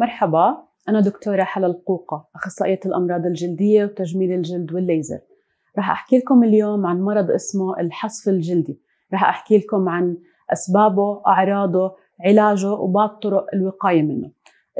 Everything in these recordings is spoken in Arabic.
مرحبا أنا دكتورة حلا القوقة أخصائية الأمراض الجلدية وتجميل الجلد والليزر رح أحكي لكم اليوم عن مرض اسمه الحصف الجلدي رح أحكي لكم عن أسبابه أعراضه علاجه وبعض طرق الوقاية منه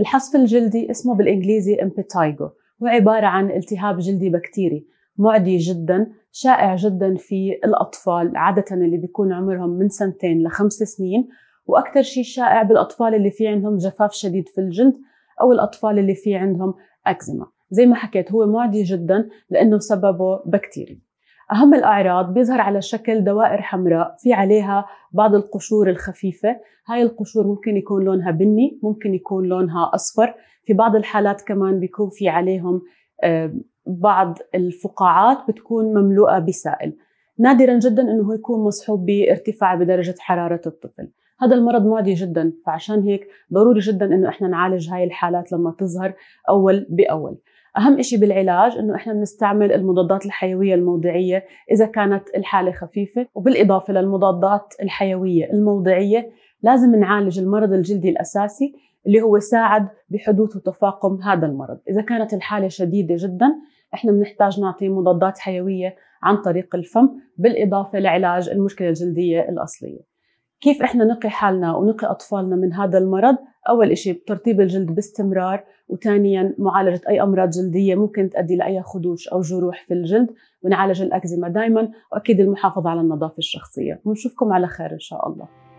الحصف الجلدي اسمه بالإنجليزي امبيتايجو هو عبارة عن التهاب جلدي بكتيري معدي جدا شائع جدا في الأطفال عادة اللي بيكون عمرهم من سنتين لخمس سنين وأكثر شيء شائع بالأطفال اللي في عندهم جفاف شديد في الجلد أو الأطفال اللي في عندهم أكزيما زي ما حكيت هو معدي جدا لأنه سببه بكتيريا أهم الأعراض بيظهر على شكل دوائر حمراء في عليها بعض القشور الخفيفة هاي القشور ممكن يكون لونها بني ممكن يكون لونها أصفر في بعض الحالات كمان بيكون في عليهم آه، بعض الفقاعات بتكون مملوءة بسائل نادرا جدا انه يكون مصحوب بارتفاع بدرجه حراره الطفل هذا المرض معدي جدا فعشان هيك ضروري جدا انه احنا نعالج هاي الحالات لما تظهر اول باول اهم شيء بالعلاج انه احنا بنستعمل المضادات الحيويه الموضعيه اذا كانت الحاله خفيفه وبالاضافه للمضادات الحيويه الموضعيه لازم نعالج المرض الجلدي الاساسي اللي هو ساعد بحدوث وتفاقم هذا المرض اذا كانت الحاله شديده جدا احنا بنحتاج نعطي مضادات حيويه عن طريق الفم بالاضافه لعلاج المشكله الجلديه الاصليه كيف احنا نقي حالنا ونقي اطفالنا من هذا المرض اول شيء ترطيب الجلد باستمرار وثانيا معالجه اي امراض جلديه ممكن تؤدي لاي خدوش او جروح في الجلد ونعالج الاكزيما دائما واكيد المحافظه على النظافه الشخصيه ونشوفكم على خير ان شاء الله